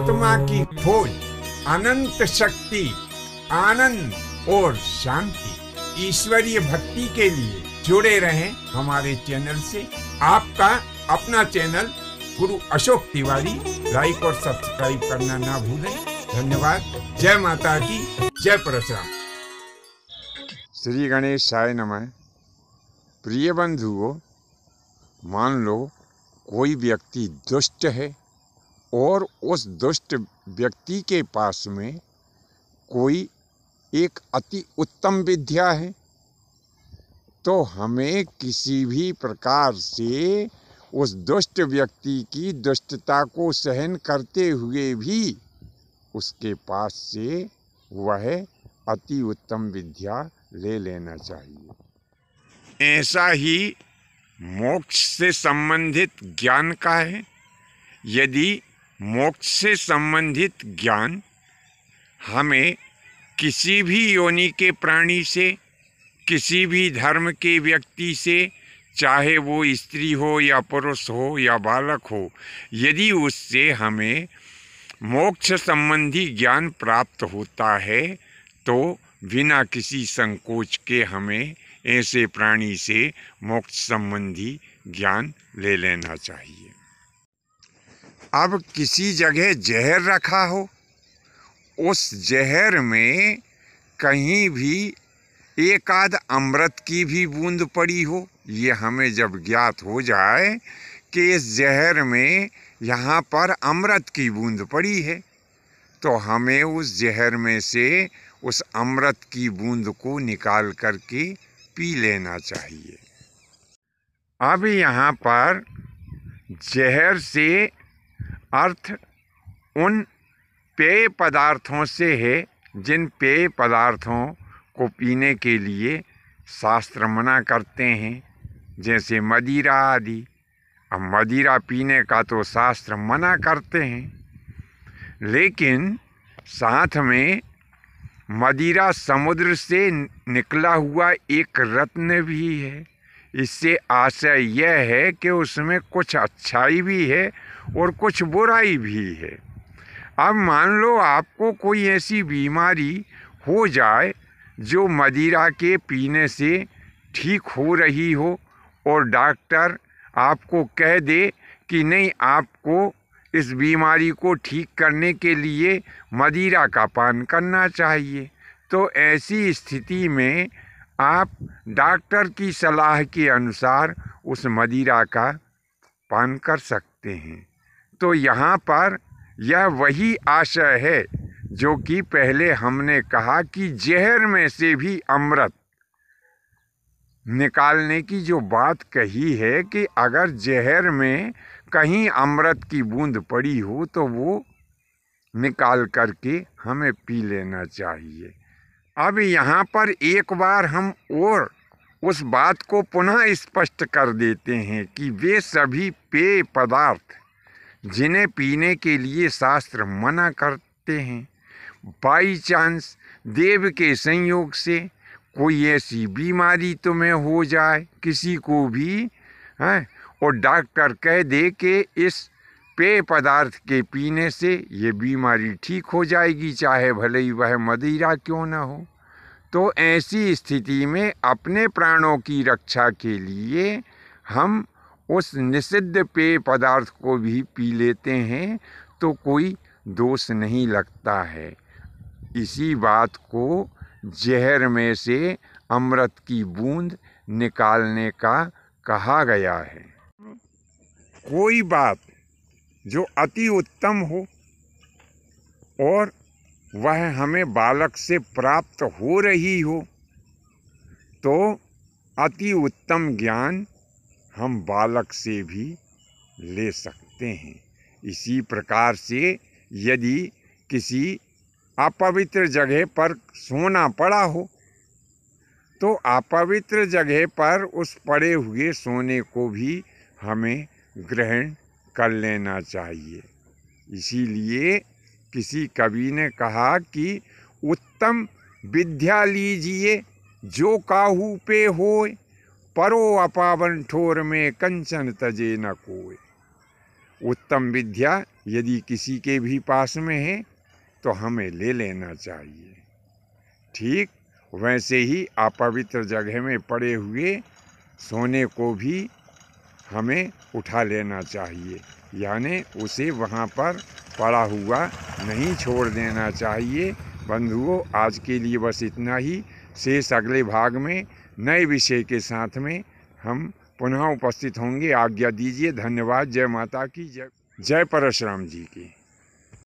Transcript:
आत्मा की खोज अनंत शक्ति आनंद और शांति ईश्वरीय भक्ति के लिए जुड़े रहें हमारे चैनल से आपका अपना चैनल गुरु अशोक तिवारी लाइक और सब्सक्राइब करना ना भूलें धन्यवाद जय माता की जय प्रसाद श्री गणेश साय नमः प्रिय बंधुओं मान लो कोई व्यक्ति दुष्ट है और उस दुष्ट व्यक्ति के पास में कोई एक अति उत्तम विद्या है तो हमें किसी भी प्रकार से उस दुष्ट व्यक्ति की दुष्टता को सहन करते हुए भी उसके पास से वह अति उत्तम विद्या ले लेना चाहिए ऐसा ही मोक्ष से संबंधित ज्ञान का है यदि मोक्ष से संबंधित ज्ञान हमें किसी भी योनि के प्राणी से किसी भी धर्म के व्यक्ति से चाहे वो स्त्री हो या पुरुष हो या बालक हो यदि उससे हमें मोक्ष संबंधी ज्ञान प्राप्त होता है तो बिना किसी संकोच के हमें ऐसे प्राणी से मोक्ष संबंधी ज्ञान ले लेना चाहिए अब किसी जगह जहर रखा हो उस जहर में कहीं भी एक आध अमृत की भी बूंद पड़ी हो ये हमें जब ज्ञात हो जाए कि इस जहर में यहाँ पर अमृत की बूंद पड़ी है तो हमें उस जहर में से उस अमृत की बूंद को निकाल करके पी लेना चाहिए अब यहाँ पर जहर से अर्थ उन पेय पदार्थों से है जिन पेय पदार्थों को पीने के लिए शास्त्र मना करते हैं जैसे मदिरा आदि अब मदिरा पीने का तो शास्त्र मना करते हैं लेकिन साथ में मदिरा समुद्र से निकला हुआ एक रत्न भी है इससे आशय यह है कि उसमें कुछ अच्छाई भी है और कुछ बुराई भी है अब मान लो आपको कोई ऐसी बीमारी हो जाए जो मदिरा के पीने से ठीक हो रही हो और डॉक्टर आपको कह दे कि नहीं आपको इस बीमारी को ठीक करने के लिए मदिरा का पान करना चाहिए तो ऐसी स्थिति में आप डॉक्टर की सलाह के अनुसार उस मदिरा का पान कर सकते हैं तो यहाँ पर यह वही आशय है जो कि पहले हमने कहा कि जहर में से भी अमृत निकालने की जो बात कही है कि अगर जहर में कहीं अमृत की बूंद पड़ी हो तो वो निकाल करके हमें पी लेना चाहिए अब यहाँ पर एक बार हम और उस बात को पुनः स्पष्ट कर देते हैं कि वे सभी पेय पदार्थ जिन्हें पीने के लिए शास्त्र मना करते हैं बाई चांस देव के संयोग से कोई ऐसी बीमारी तुम्हें हो जाए किसी को भी है और डॉक्टर कह दे कि इस पेय पदार्थ के पीने से ये बीमारी ठीक हो जाएगी चाहे भले ही वह मदिरा क्यों ना हो तो ऐसी स्थिति में अपने प्राणों की रक्षा के लिए हम उस निषिद्ध पेय पदार्थ को भी पी लेते हैं तो कोई दोष नहीं लगता है इसी बात को जहर में से अमृत की बूंद निकालने का कहा गया है कोई बात जो अति उत्तम हो और वह हमें बालक से प्राप्त हो रही हो तो अति उत्तम ज्ञान हम बालक से भी ले सकते हैं इसी प्रकार से यदि किसी अपवित्र जगह पर सोना पड़ा हो तो अपवित्र जगह पर उस पड़े हुए सोने को भी हमें ग्रहण कर लेना चाहिए इसीलिए किसी कवि ने कहा कि उत्तम विद्या लीजिए जो काहू पे होए परो अपावन ठोर में कंचन तजे न कोय उत्तम विद्या यदि किसी के भी पास में है तो हमें ले लेना चाहिए ठीक वैसे ही अपवित्र जगह में पड़े हुए सोने को भी हमें उठा लेना चाहिए यानी उसे वहाँ पर पड़ा हुआ नहीं छोड़ देना चाहिए बंधुओं आज के लिए बस इतना ही शेष अगले भाग में नए विषय के साथ में हम पुनः उपस्थित होंगे आज्ञा दीजिए धन्यवाद जय माता की जय जय परशुराम जी की